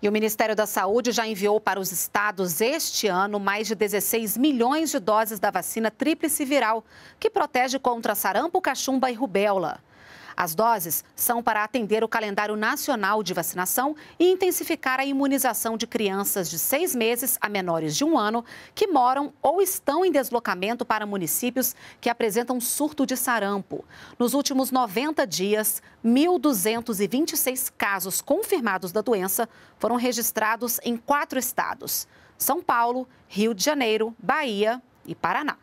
E o Ministério da Saúde já enviou para os estados este ano mais de 16 milhões de doses da vacina tríplice viral, que protege contra sarampo, cachumba e rubéola. As doses são para atender o calendário nacional de vacinação e intensificar a imunização de crianças de seis meses a menores de um ano que moram ou estão em deslocamento para municípios que apresentam surto de sarampo. Nos últimos 90 dias, 1.226 casos confirmados da doença foram registrados em quatro estados: São Paulo, Rio de Janeiro, Bahia e Paraná.